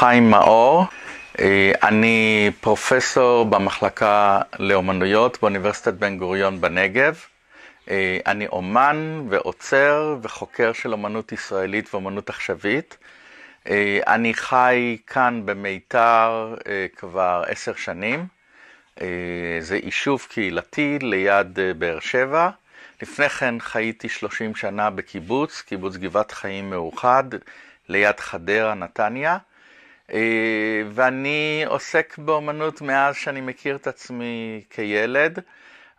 חיים מאור, אה, אני פרופסור במחלקה לאומנויות באוניברסיטת בן גוריון בנגב. אה, אני אומן ועוצר וחוקר של אומנות ישראלית ואומנות עכשווית. אה, אני חי כאן במיתר כבר עשר שנים. זה יישוב קהילתי ליד באר שבע. לפני כן חייתי שלושים שנה בקיבוץ, קיבוץ גבעת חיים מאוחד, ליד חדרה, נתניה. אה, ואני עוסק באומנות מאז שאני מכיר את עצמי כילד.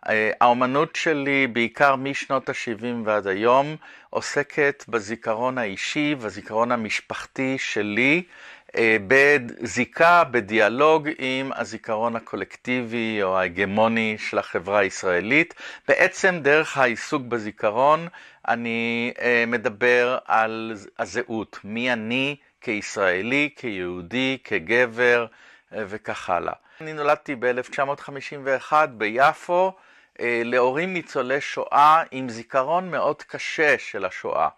אה, האומנות שלי, בעיקר משנות ה-70 ועד היום, עוסקת בזיכרון האישי והזיכרון המשפחתי שלי, אה, בזיקה, בדיאלוג עם הזיכרון הקולקטיבי או ההגמוני של החברה הישראלית. בעצם דרך העיסוק בזיכרון אני מדבר על הזהות, מי אני, כישראלי, כיהודי, כגבר אה, וכך הלאה. אני נולדתי ב-1951 ביפו אה, להורים ניצולי שואה עם זיכרון מאוד קשה של השואה.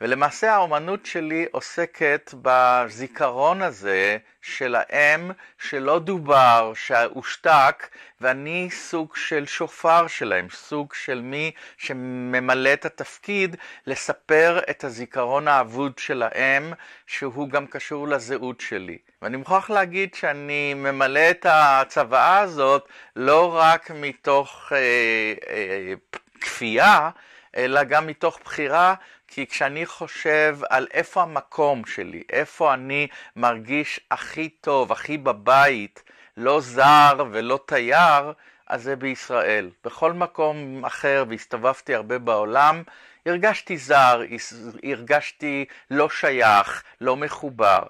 ולמעשה האומנות שלי עוסקת בזיכרון הזה של האם שלא דובר, שהושתק, ואני סוג של שופר שלהם, סוג של מי שממלא את התפקיד לספר את הזיכרון האבוד של האם, שהוא גם קשור לזהות שלי. ואני מוכרח להגיד שאני ממלא את הצוואה הזאת לא רק מתוך אה, אה, כפייה, אלא גם מתוך בחירה כי כשאני חושב על איפה המקום שלי, איפה אני מרגיש הכי טוב, הכי בבית, לא זר ולא תייר, אז זה בישראל. בכל מקום אחר, והסתובבתי הרבה בעולם, הרגשתי זר, הרגשתי לא שייך, לא מחובר.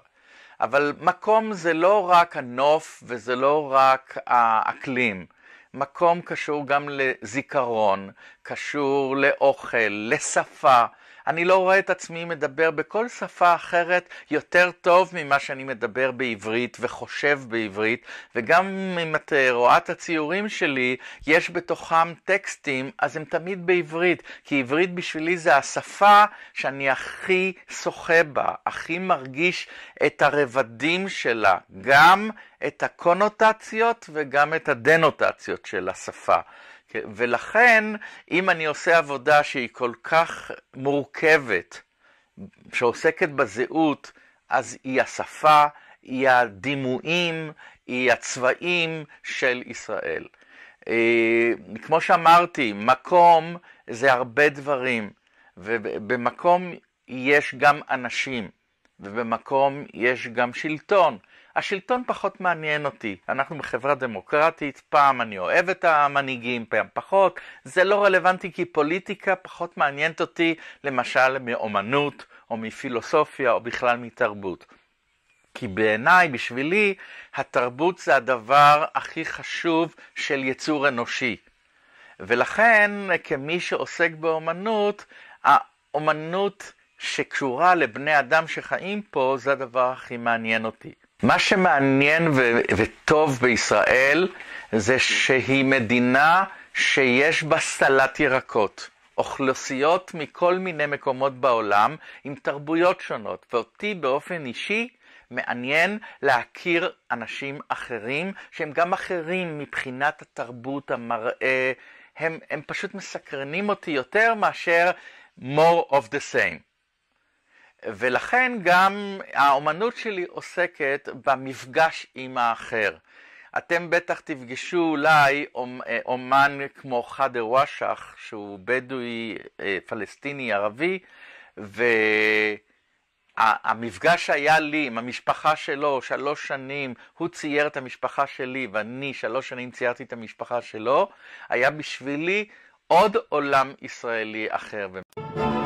אבל מקום זה לא רק הנוף וזה לא רק האקלים. מקום קשור גם לזיכרון, קשור לאוכל, לשפה. אני לא רואה את עצמי מדבר בכל שפה אחרת יותר טוב ממה שאני מדבר בעברית וחושב בעברית, וגם אם את אה, רואה את הציורים שלי, יש בתוכם טקסטים, אז הם תמיד בעברית, כי עברית בשבילי זה השפה שאני הכי שוחה בה, הכי מרגיש את הרבדים שלה, גם את הקונוטציות וגם את הדנוטציות של השפה. כן, ולכן, אם אני עושה עבודה שהיא כל כך מורכבת, שעוסקת בזהות, אז היא השפה, היא הדימויים, היא הצבעים של ישראל. אה, כמו שאמרתי, מקום זה הרבה דברים, ובמקום יש גם אנשים, ובמקום יש גם שלטון, השלטון פחות מעניין אותי. אנחנו בחברה דמוקרטית, פעם אני אוהב את המנהיגים, פעם פחות. זה לא רלוונטי כי פוליטיקה פחות מעניינת אותי, למשל, מאומנות, או מפילוסופיה, או בכלל מתרבות. כי בעיניי, בשבילי, התרבות זה הדבר הכי חשוב של יצור אנושי. ולכן, כמי שעוסק באומנות, האומנות שקשורה לבני אדם שחיים פה, זה הדבר הכי מעניין אותי. מה שמעניין ו- וטוב בישראל זה שהיא מדינה שיש בה סלט ירקות. אוכלוסיות מכל מיני מקומות בעולם עם תרבויות שונות, ואותי באופן אישי מעניין להכיר אנשים אחרים שהם גם אחרים מבחינת התרבות, המראה, הם, הם פשוט מסקרנים אותי יותר מאשר more of the same. ולכן גם האומנות שלי עוסקת במפגש עם האחר. אתם בטח תפגשו אולי אה, אומן כמו חאדר וושח, שהוא בדואי אה, פלסטיני ערבי, והמפגש שהיה לי עם המשפחה שלו שלוש שנים, הוא צייר את המשפחה שלי ואני שלוש שנים ציירתי את המשפחה שלו, היה בשבילי עוד עולם ישראלי אחר.